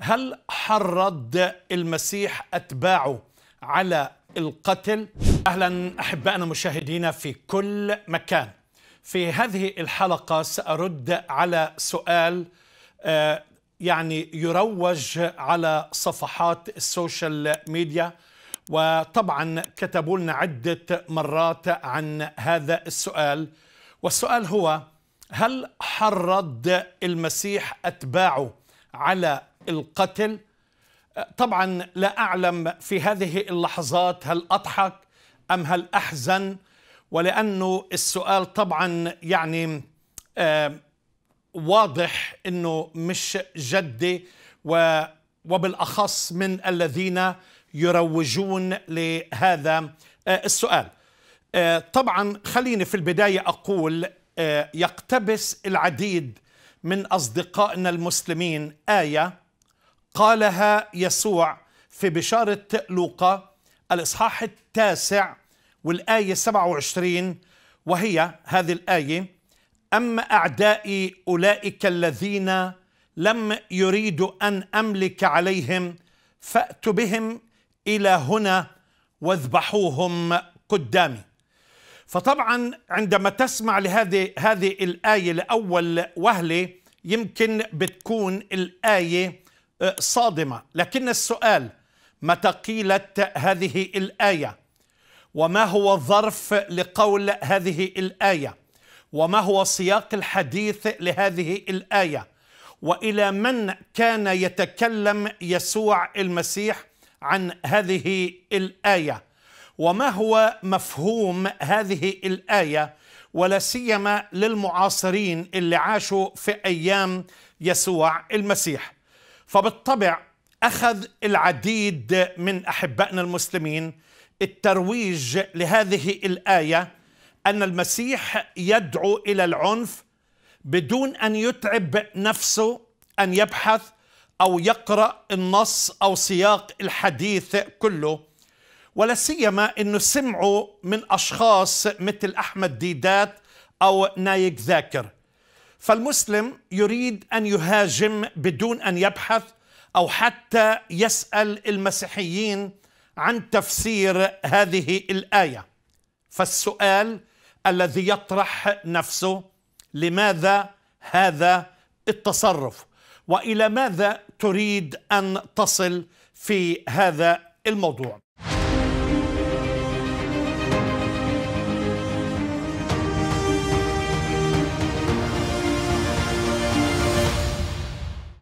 هل حرض المسيح أتباعه على القتل؟ أهلا أحبائنا مشاهدينا في كل مكان في هذه الحلقة سأرد على سؤال آه، يعني يروج على صفحات السوشيال ميديا وطبعا كتبوا لنا عدة مرات عن هذا السؤال والسؤال هو هل حرض المسيح أتباعه على القتل طبعا لا أعلم في هذه اللحظات هل أضحك أم هل أحزن ولأنه السؤال طبعا يعني آه، واضح أنه مش جدي وبالأخص من الذين يروجون لهذا آه، السؤال آه، طبعا خليني في البداية أقول يقتبس العديد من اصدقائنا المسلمين ايه قالها يسوع في بشاره لوقا الاصحاح التاسع والايه 27 وهي هذه الايه اما اعدائي اولئك الذين لم يريدوا ان املك عليهم فاتوا بهم الى هنا واذبحوهم قدامي فطبعا عندما تسمع لهذه هذه الايه لاول وهله يمكن بتكون الآية آه، صادمة لكن السؤال متى قيلت هذه الآية وما هو الظرف لقول هذه الآية وما هو سياق الحديث لهذه الآية وإلى من كان يتكلم يسوع المسيح عن هذه الآية وما هو مفهوم هذه الآية ولا سيما للمعاصرين اللي عاشوا في ايام يسوع المسيح فبالطبع اخذ العديد من احبائنا المسلمين الترويج لهذه الايه ان المسيح يدعو الى العنف بدون ان يتعب نفسه ان يبحث او يقرا النص او سياق الحديث كله ولا سيما انه سمعوا من اشخاص مثل احمد ديدات او نايك ذاكر فالمسلم يريد ان يهاجم بدون ان يبحث او حتى يسال المسيحيين عن تفسير هذه الايه فالسؤال الذي يطرح نفسه لماذا هذا التصرف والى ماذا تريد ان تصل في هذا الموضوع